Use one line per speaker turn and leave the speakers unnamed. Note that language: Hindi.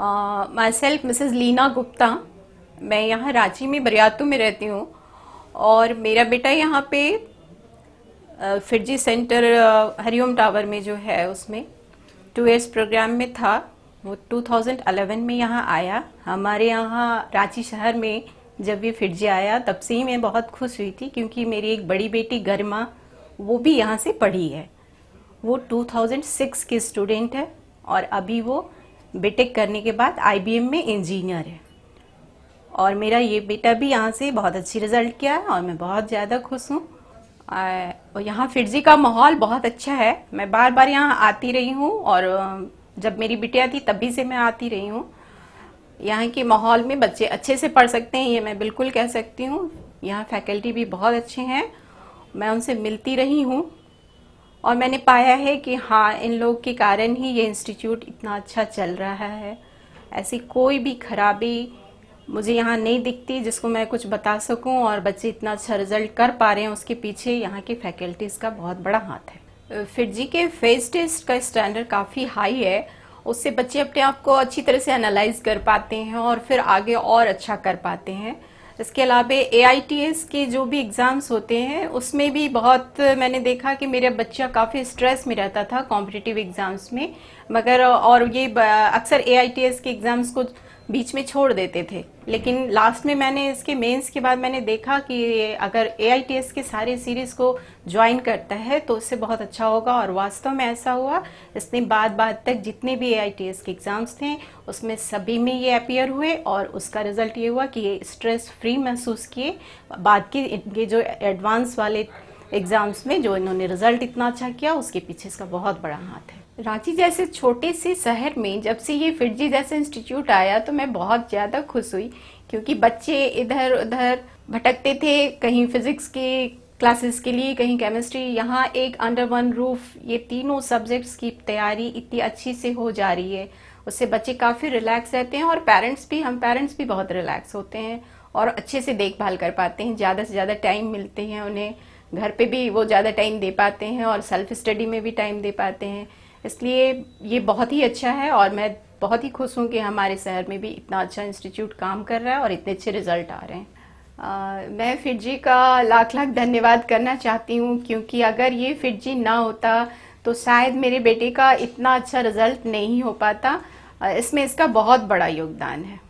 माई सेल्फ मिसेज लीना गुप्ता मैं यहाँ रांची में बरियातू में रहती हूँ और मेरा बेटा यहाँ पे uh, FIITJEE centre Hariom tower में जो है उसमें टू ईयर्स प्रोग्राम में था वो 2011 में यहाँ आया हमारे यहाँ रांची शहर में जब ये फिरजी आया तब से ही मैं बहुत खुश हुई थी क्योंकि मेरी एक बड़ी बेटी गर्मा वो भी यहाँ से पढ़ी है वो 2006 के स्टूडेंट है और अभी वो बीटेक करने के बाद आईबीएम में इंजीनियर है और मेरा ये बेटा भी यहाँ से बहुत अच्छी रिजल्ट किया है और मैं बहुत ज़्यादा खुश हूँ और यहाँ फिरजी का माहौल बहुत अच्छा है मैं बार बार यहाँ आती रही हूँ और जब मेरी बिटिया थी तभी से मैं आती रही हूँ यहाँ के माहौल में बच्चे अच्छे से पढ़ सकते हैं ये मैं बिल्कुल कह सकती हूँ यहाँ फैकल्टी भी बहुत अच्छे हैं मैं उनसे मिलती रही हूँ और मैंने पाया है कि हाँ इन लोग के कारण ही ये इंस्टीट्यूट इतना अच्छा चल रहा है ऐसी कोई भी खराबी मुझे यहाँ नहीं दिखती जिसको मैं कुछ बता सकूँ और बच्चे इतना अच्छा रिजल्ट कर पा रहे हैं उसके पीछे यहाँ के फैकल्टीज़ का बहुत बड़ा हाथ है फिर जी के फेस टेस्ट का स्टैंडर्ड काफ़ी हाई है उससे बच्चे अपने आप को अच्छी तरह से एनालाइज कर पाते हैं और फिर आगे और अच्छा कर पाते हैं इसके अलावा ए के जो भी एग्ज़ाम्स होते हैं उसमें भी बहुत मैंने देखा कि मेरा बच्चा काफ़ी स्ट्रेस में रहता था कॉम्पिटिटिव एग्ज़ाम्स में मगर और ये अक्सर ए के एग्ज़ाम्स को बीच में छोड़ देते थे लेकिन लास्ट में मैंने इसके मेंस के बाद मैंने देखा कि अगर ए के सारे सीरीज को ज्वाइन करता है तो उससे बहुत अच्छा होगा और वास्तव में ऐसा हुआ इसने बाद बाद तक जितने भी ए के एग्ज़ाम्स थे उसमें सभी में ये अपियर हुए और उसका रिजल्ट ये हुआ कि ये स्ट्रेस फ्री महसूस किए बाद के जो एडवांस वाले एग्ज़ाम्स में जो इन्होंने रिज़ल्ट इतना अच्छा किया उसके पीछे इसका बहुत बड़ा हाथ है रांची जैसे छोटे से शहर में जब से ये फिटजी जैसे इंस्टीट्यूट आया तो मैं बहुत ज़्यादा खुश हुई क्योंकि बच्चे इधर उधर भटकते थे कहीं फिजिक्स के क्लासेस के लिए कहीं केमिस्ट्री यहाँ एक अंडर वन रूफ ये तीनों सब्जेक्ट्स की तैयारी इतनी अच्छी से हो जा रही है उससे बच्चे काफ़ी रिलैक्स रहते हैं और पेरेंट्स भी हम पेरेंट्स भी बहुत रिलैक्स होते हैं और अच्छे से देखभाल कर पाते हैं ज़्यादा से ज़्यादा टाइम मिलते हैं उन्हें घर पे भी वो ज़्यादा टाइम दे पाते हैं और सेल्फ स्टडी में भी टाइम दे पाते हैं इसलिए ये बहुत ही अच्छा है और मैं बहुत ही खुश हूँ कि हमारे शहर में भी इतना अच्छा इंस्टीट्यूट काम कर रहा है और इतने अच्छे रिजल्ट आ रहे हैं आ, मैं फिट जी का लाख लाख धन्यवाद करना चाहती हूँ क्योंकि अगर ये फिट जी ना होता तो शायद मेरे बेटे का इतना अच्छा रिजल्ट नहीं हो पाता इसमें इसका बहुत बड़ा योगदान है